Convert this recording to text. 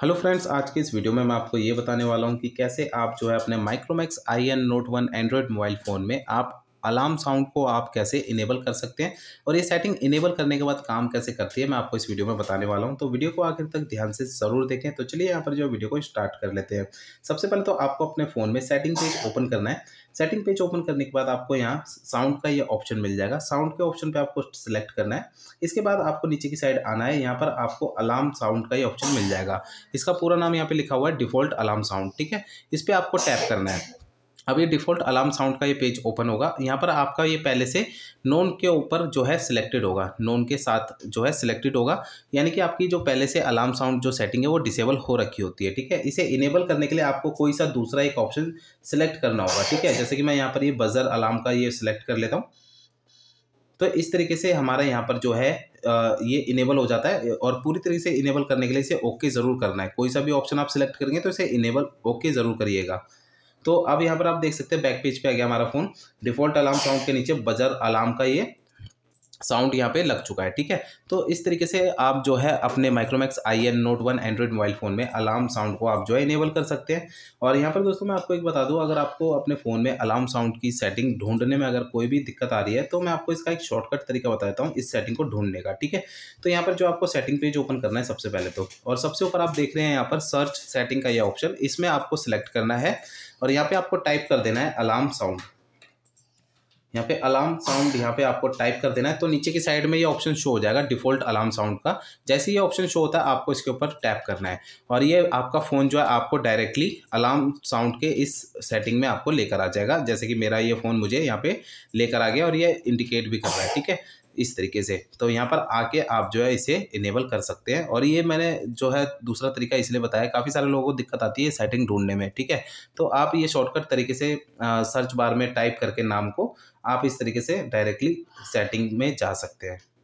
hello friends आज के इस वीडियो में मैं आपको ये बताने वाला हूँ कि कैसे आप जो है अपने Micromax I N note one Android mobile phone में आप अलार्म साउंड को आप कैसे इनेबल कर सकते हैं और ये सेटिंग इनेबल करने के बाद काम कैसे करती है मैं आपको इस वीडियो में बताने वाला हूँ तो वीडियो को आखिर तक ध्यान से ज़रूर देखें तो चलिए यहाँ पर जो वीडियो को स्टार्ट कर लेते हैं सबसे पहले तो आपको अपने फ़ोन में सेटिंग पेज ओपन करना है सेटिंग पेज ओपन करने के बाद आपको यहाँ साउंड का ये ऑप्शन मिल जाएगा साउंड के ऑप्शन पर आपको सिलेक्ट करना है इसके बाद आपको नीचे की साइड आना है यहाँ पर आपको अलार्म साउंड का ये ऑप्शन मिल जाएगा इसका पूरा नाम यहाँ पर लिखा हुआ है डिफॉल्ट अलार्म साउंड ठीक है इस पर आपको टैप करना है अब ये डिफ़ॉल्ट अलार्म साउंड का ये पेज ओपन होगा यहाँ पर आपका ये पहले से नोन के ऊपर जो है सिलेक्टेड होगा नोन के साथ जो है सिलेक्टेड होगा यानी कि आपकी जो पहले से अलार्म साउंड जो सेटिंग है वो डिसेबल हो रखी होती है ठीक है इसे इनेबल करने के लिए आपको कोई सा दूसरा एक ऑप्शन सिलेक्ट करना होगा ठीक है जैसे कि मैं यहाँ पर ये बज़र अलार्म का ये सिलेक्ट कर लेता हूँ तो इस तरीके से हमारा यहाँ पर जो है ये इनेबल हो जाता है और पूरी तरीके से इनेबल करने के लिए इसे ओके ज़रूर करना है कोई सा भी ऑप्शन आप सिलेक्ट करेंगे तो इसे इनेबल ओके ज़रूर करिएगा तो अब यहाँ पर आप देख सकते हैं बैक पेज पे आ गया हमारा फ़ोन डिफ़ॉल्ट अलार्म साउंड के नीचे बजर अलार्म का ये साउंड यहाँ पे लग चुका है ठीक है तो इस तरीके से आप जो है अपने Micromax I N note one Android mobile phone में अलार्म साउंड को आप जो है इनेबल कर सकते हैं और यहाँ पर दोस्तों मैं आपको एक बता दूँ अगर आपको अपने फ़ोन में अलार्म साउंड की सेटिंग ढूंढने में अगर कोई भी दिक्कत आ रही है तो मैं आपको इसका एक शॉर्टकट तरीका बता देता हूँ इस सेटिंग को ढूंढने का ठीक है तो यहाँ पर जो आपको सेटिंग पेज ओपन करना है सबसे पहले तो और सबसे ऊपर आप देख रहे हैं यहाँ पर सर्च सेटिंग का यह ऑप्शन इसमें आपको सिलेक्ट करना है और यहाँ पर आपको टाइप कर देना है अलार्म साउंड यहाँ पे अलार्म साउंड यहाँ पे आपको टाइप कर देना है तो नीचे की साइड में ये ऑप्शन शो हो जाएगा डिफॉल्ट अलार्म साउंड का जैसे ये ऑप्शन शो होता है आपको इसके ऊपर टैप करना है और ये आपका फ़ोन जो है आपको डायरेक्टली अलार्म साउंड के इस सेटिंग में आपको लेकर आ जाएगा जैसे कि मेरा ये फ़ोन मुझे यहाँ पे लेकर आ गया और ये इंडिकेट भी कर रहा है ठीक है इस तरीके से तो यहाँ पर आके आप जो है इसे इनेबल कर सकते हैं और ये मैंने जो है दूसरा तरीका इसलिए बताया काफ़ी सारे लोगों को दिक्कत आती है सेटिंग ढूंढने में ठीक है तो आप ये शॉर्टकट तरीके से सर्च बार में टाइप करके नाम को आप इस तरीके से डायरेक्टली सेटिंग में जा सकते हैं